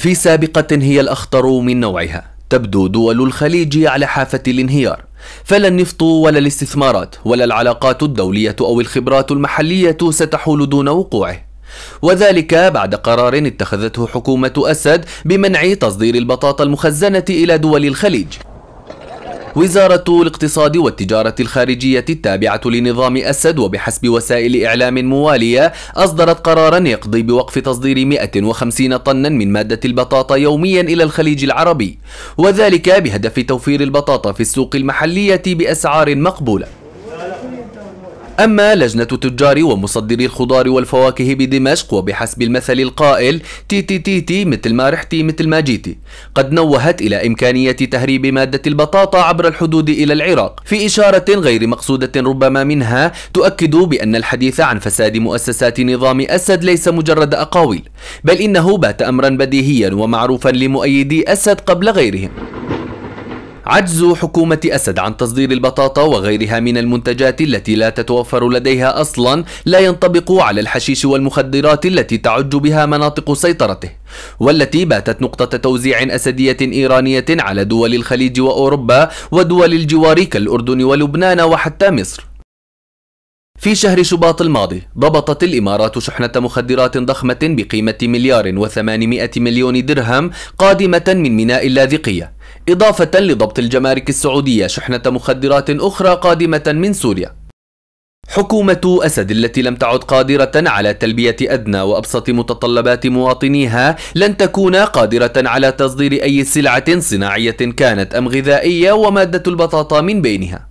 في سابقة هي الأخطر من نوعها تبدو دول الخليج على حافة الانهيار فلا النفط ولا الاستثمارات ولا العلاقات الدولية أو الخبرات المحلية ستحول دون وقوعه وذلك بعد قرار اتخذته حكومة أسد بمنع تصدير البطاطا المخزنة إلى دول الخليج وزارة الاقتصاد والتجارة الخارجية التابعة لنظام أسد وبحسب وسائل إعلام موالية أصدرت قرارا يقضي بوقف تصدير 150 طنا من مادة البطاطا يوميا إلى الخليج العربي وذلك بهدف توفير البطاطا في السوق المحلية بأسعار مقبولة أما لجنة تجار ومصدري الخضار والفواكه بدمشق وبحسب المثل القائل تي تي تي تي مثل ما رحتي مثل ما جيتي قد نوهت إلى إمكانية تهريب مادة البطاطا عبر الحدود إلى العراق في إشارة غير مقصودة ربما منها تؤكد بأن الحديث عن فساد مؤسسات نظام أسد ليس مجرد أقاويل بل إنه بات أمرا بديهيا ومعروفا لمؤيدي أسد قبل غيرهم عجز حكومة أسد عن تصدير البطاطا وغيرها من المنتجات التي لا تتوفر لديها أصلا لا ينطبق على الحشيش والمخدرات التي تعج بها مناطق سيطرته والتي باتت نقطة توزيع أسدية إيرانية على دول الخليج وأوروبا ودول الجوار كالأردن ولبنان وحتى مصر في شهر شباط الماضي ضبطت الإمارات شحنة مخدرات ضخمة بقيمة مليار وثمانمائة مليون درهم قادمة من ميناء اللاذقية إضافة لضبط الجمارك السعودية شحنة مخدرات أخرى قادمة من سوريا حكومة أسد التي لم تعد قادرة على تلبية أدنى وأبسط متطلبات مواطنيها لن تكون قادرة على تصدير أي سلعة صناعية كانت أم غذائية ومادة البطاطا من بينها